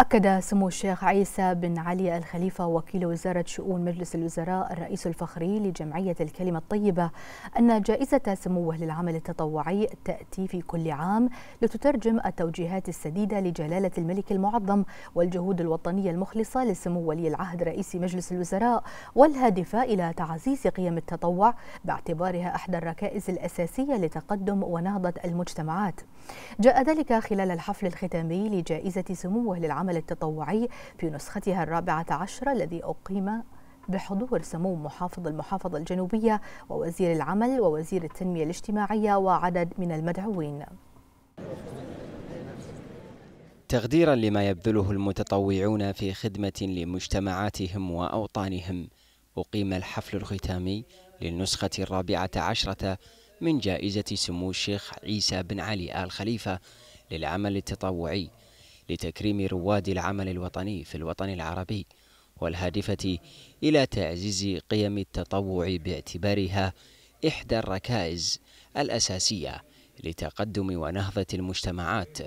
أكد سمو الشيخ عيسى بن علي الخليفة وكيل وزارة شؤون مجلس الوزراء الرئيس الفخري لجمعية الكلمة الطيبة أن جائزة سموه للعمل التطوعي تأتي في كل عام لتترجم التوجيهات السديدة لجلالة الملك المعظم والجهود الوطنية المخلصة لسمو ولي العهد رئيس مجلس الوزراء والهادفة إلى تعزيز قيم التطوع باعتبارها إحدى الركائز الأساسية لتقدم ونهضة المجتمعات. جاء ذلك خلال الحفل الختامي لجائزة سموه للعمل العمل التطوعي في نسختها الرابعة عشرة الذي أقيم بحضور سمو محافظ المحافظة الجنوبية ووزير العمل ووزير التنمية الاجتماعية وعدد من المدعوين تقديرا لما يبذله المتطوعون في خدمة لمجتمعاتهم وأوطانهم أقيم الحفل الختامي للنسخة الرابعة عشرة من جائزة سمو الشيخ عيسى بن علي آل خليفة للعمل التطوعي لتكريم رواد العمل الوطني في الوطن العربي والهادفة إلى تعزيز قيم التطوع باعتبارها إحدى الركائز الأساسية لتقدم ونهضة المجتمعات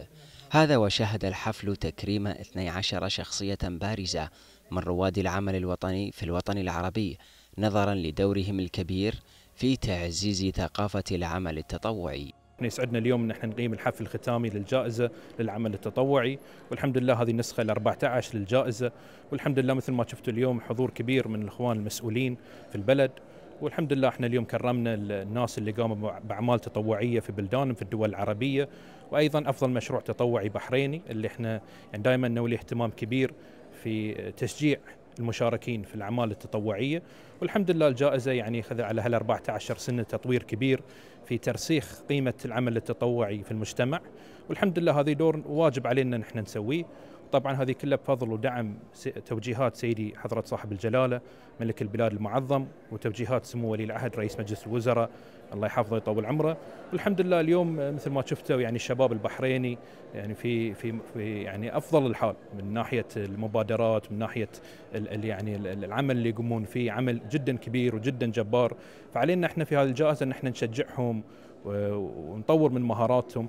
هذا وشهد الحفل تكريم 12 شخصية بارزة من رواد العمل الوطني في الوطن العربي نظرا لدورهم الكبير في تعزيز ثقافة العمل التطوعي احنا يسعدنا اليوم ان احنا نقيم الحفل الختامي للجائزه للعمل التطوعي والحمد لله هذه النسخه ال 14 للجائزه والحمد لله مثل ما شفتوا اليوم حضور كبير من الاخوان المسؤولين في البلد والحمد لله احنا اليوم كرمنا الناس اللي قاموا باعمال تطوعيه في بلدانهم في الدول العربيه وايضا افضل مشروع تطوعي بحريني اللي احنا يعني دائما نولي اهتمام كبير في تشجيع المشاركين في الأعمال التطوعية والحمد لله الجائزة يعني خذ على هال 14 سنة تطوير كبير في ترسيخ قيمة العمل التطوعي في المجتمع والحمد لله هذه دور واجب علينا نحن نسويه طبعا هذه كلها بفضل ودعم توجيهات سيدي حضرة صاحب الجلالة ملك البلاد المعظم وتوجيهات سمو ولي العهد رئيس مجلس الوزراء الله يحفظه ويطول عمره والحمد لله اليوم مثل ما شفتوا يعني الشباب البحريني يعني في في في يعني افضل الحال من ناحيه المبادرات من ناحيه الـ يعني العمل اللي يقومون فيه عمل جدا كبير وجدا جبار فعلينا احنا في هذه الجائزه ان احنا نشجعهم ونطور من مهاراتهم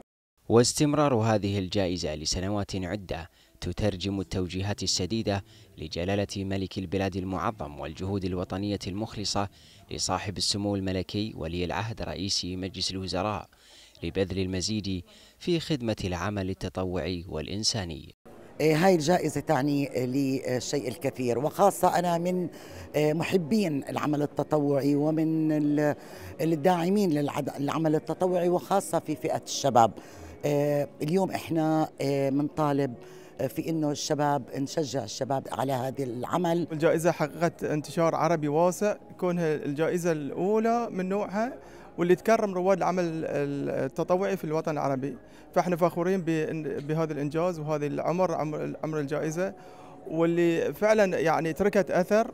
واستمرار هذه الجائزه لسنوات عده تترجم التوجيهات السديدة لجلالة ملك البلاد المعظم والجهود الوطنية المخلصة لصاحب السمو الملكي ولي العهد رئيس مجلس الوزراء لبذل المزيد في خدمة العمل التطوعي والإنساني إيه، هاي الجائزة تعني لي الشيء الكثير وخاصة أنا من إيه، محبين العمل التطوعي ومن الداعمين للعمل التطوعي وخاصة في فئة الشباب إيه، اليوم إحنا منطالب في انه الشباب نشجع الشباب على هذا العمل الجائزه حققت انتشار عربي واسع كونها الجائزه الاولى من نوعها واللي تكرم رواد العمل التطوعي في الوطن العربي فاحنا فخورين بهذا الانجاز وهذا العمر عمر الجائزه واللي فعلا يعني تركت اثر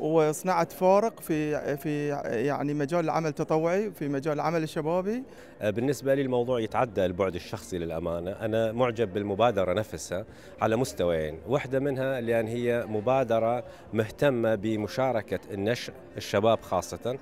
وصناعه فارق في في يعني مجال العمل التطوعي في مجال العمل الشبابي آه، بالنسبه لي الموضوع يتعدى البعد الشخصي للامانه انا معجب بالمبادره نفسها على مستويين واحده منها لان هي مبادره مهتمه بمشاركه النشء الشباب خاصه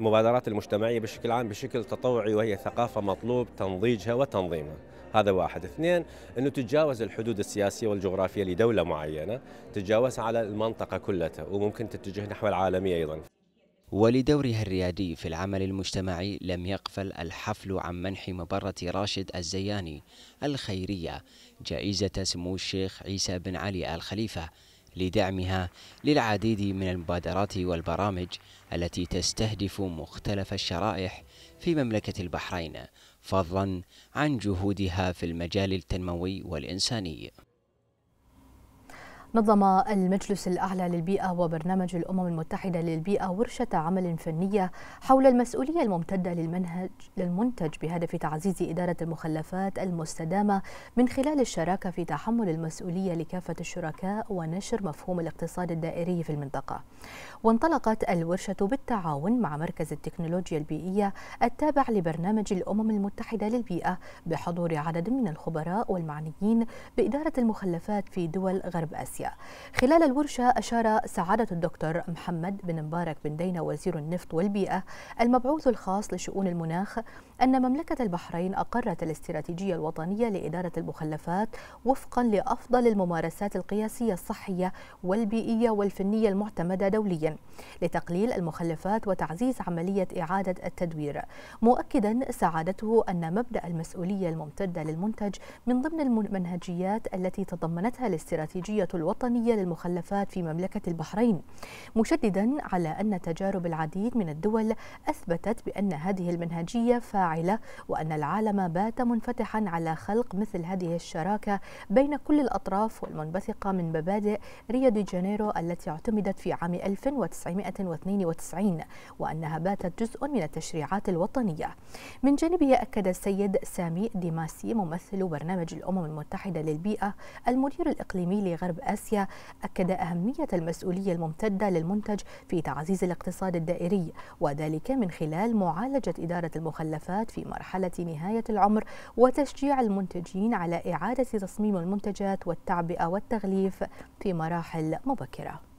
المبادرات المجتمعية بشكل عام بشكل تطوعي وهي ثقافة مطلوب تنضيجها وتنظيمها هذا واحد اثنين أنه تتجاوز الحدود السياسية والجغرافية لدولة معينة تتجاوزها على المنطقة كلها وممكن تتجه نحو العالمية أيضا ولدورها الريادي في العمل المجتمعي لم يقفل الحفل عن منح مبرة راشد الزياني الخيرية جائزة سمو الشيخ عيسى بن علي آل خليفة لدعمها للعديد من المبادرات والبرامج التي تستهدف مختلف الشرائح في مملكة البحرين فضلا عن جهودها في المجال التنموي والإنساني نظم المجلس الأعلى للبيئة وبرنامج الأمم المتحدة للبيئة ورشة عمل فنية حول المسؤولية الممتدة للمنهج للمنتج بهدف تعزيز إدارة المخلفات المستدامة من خلال الشراكة في تحمل المسؤولية لكافة الشركاء ونشر مفهوم الاقتصاد الدائري في المنطقة. وانطلقت الورشة بالتعاون مع مركز التكنولوجيا البيئية التابع لبرنامج الأمم المتحدة للبيئة بحضور عدد من الخبراء والمعنيين بإدارة المخلفات في دول غرب آسيا. آسيا خلال الورشة أشار سعادة الدكتور محمد بن مبارك بن دينا وزير النفط والبيئة المبعوث الخاص لشؤون المناخ أن مملكة البحرين أقرت الاستراتيجية الوطنية لإدارة المخلفات وفقا لأفضل الممارسات القياسية الصحية والبيئية والفنية المعتمدة دوليا لتقليل المخلفات وتعزيز عملية إعادة التدوير مؤكدا سعادته أن مبدأ المسؤولية الممتدة للمنتج من ضمن المنهجيات التي تضمنتها الاستراتيجية الوطنية الوطنية للمخلفات في مملكة البحرين مشددا على أن تجارب العديد من الدول أثبتت بأن هذه المنهجية فاعلة وأن العالم بات منفتحا على خلق مثل هذه الشراكة بين كل الأطراف والمنبثقة من مبادئ ريو دي جانيرو التي اعتمدت في عام 1992 وأنها باتت جزء من التشريعات الوطنية من جانبه أكد السيد سامي ديماسي ممثل برنامج الأمم المتحدة للبيئة المدير الإقليمي لغرب آسيا آسيا أكد أهمية المسؤولية الممتدة للمنتج في تعزيز الاقتصاد الدائري وذلك من خلال معالجة إدارة المخلفات في مرحلة نهاية العمر وتشجيع المنتجين على إعادة تصميم المنتجات والتعبئة والتغليف في مراحل مبكرة